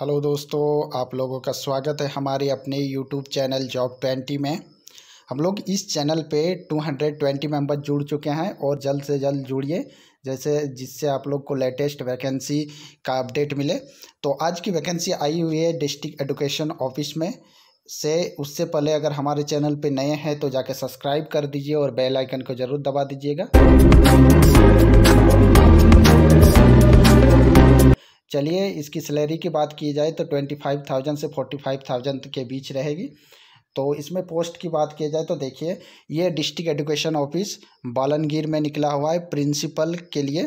hello दोस्तों आप लोगों का स्वागत है हमारे अपने यूट्यूब चैनल जॉब ट्वेंटी में हम लोग इस चैनल पे ट्वेंटी मेम्बर जुड़ चुके हैं और जल्द से जल्द जुड़िए जैसे जिससे आप लोग को लेटेस्ट वैकेंसी का अपडेट मिले तो आज की वैकेंसी आई हुई है डिस्ट्रिक्ट एडुकेशन ऑफिस में से उससे पहले अगर हमारे चैनल पे नए हैं तो जाके सब्सक्राइब कर दीजिए और बेल आइकन को ज़रूर दबा दीजिएगा चलिए इसकी सैलरी की बात की जाए तो ट्वेंटी फाइव थाउजेंड से फोर्टी फाइव थाउजेंड के बीच रहेगी तो इसमें पोस्ट की बात की जाए तो देखिए ये डिस्ट्रिक्ट एजुकेशन ऑफिस बालनगीर में निकला हुआ है प्रिंसिपल के लिए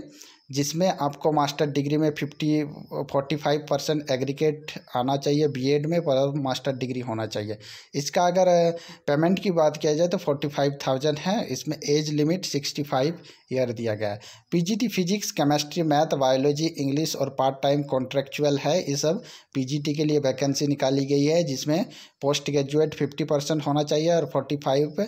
जिसमें आपको मास्टर डिग्री में fifty forty five percent aggregate आना चाहिए बीएड में पर मास्टर डिग्री होना चाहिए इसका अगर पेमेंट की बात किया जाए तो फोर्टी फाइव थाउजेंड है इसमें age limit sixty five year दिया गया है PGT physics chemistry math biology English और पार्ट टाइम कॉन्ट्रेक्चुअल है ये सब पी के लिए वैकेंसी निकाली गई है जिसमें पोस्ट ग्रेजुएट फिफ्टी परसेंट होना चाहिए और फोर्टी फाइव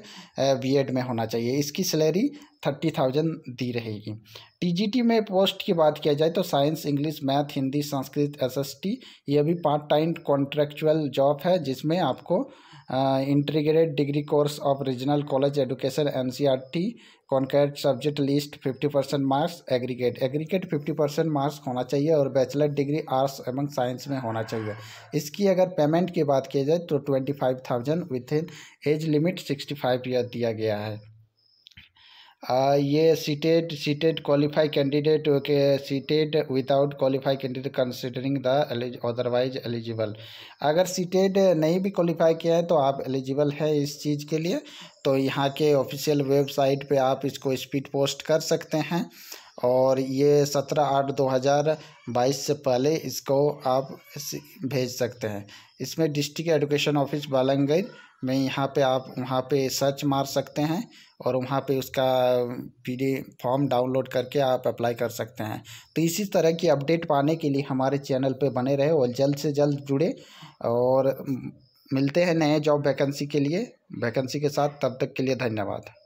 बी में होना चाहिए इसकी सैलरी थर्टी थाउजेंड दी रहेगी टीजीटी में पोस्ट की बात किया जाए तो science English math Hindi Sanskrit SST ये भी पार्ट टाइम कॉन्ट्रेक्चुअल जॉब है जिसमें आपको integrated degree course of regional college education N C R T concrete subject list fifty percent marks aggregate aggregate fifty percent marks होना चाहिए और बैचलर डिग्री आर्ट्स एवं science में होना चाहिए इसकी अगर पेमेंट की बात की जाए तो twenty five thousand within age limit sixty five year दिया गया है ये सीटेड सीटेड क्वालिफाई कैंडिडेट के CTET without qualify candidate considering the otherwise eligible अगर सीटेड e नहीं भी क्वालिफाई किया है तो आप एलिजिबल हैं इस चीज़ के लिए तो यहाँ के ऑफिशियल वेबसाइट पे आप इसको स्पीड पोस्ट कर सकते हैं और ये सत्रह आठ दो हज़ार बाईस से पहले इसको आप भेज सकते हैं इसमें डिस्ट्रिक्ट एडुकेशन ऑफिस बालंगीर में यहाँ पे आप वहाँ पे सर्च मार सकते हैं और वहाँ पे उसका पी फॉर्म डाउनलोड करके आप अप्लाई कर सकते हैं तो इसी तरह की अपडेट पाने के लिए हमारे चैनल पे बने रहे और जल्द से जल्द जुड़े और मिलते हैं नए जॉब वैकेंसी के लिए वैकेंसी के साथ तब तक के लिए धन्यवाद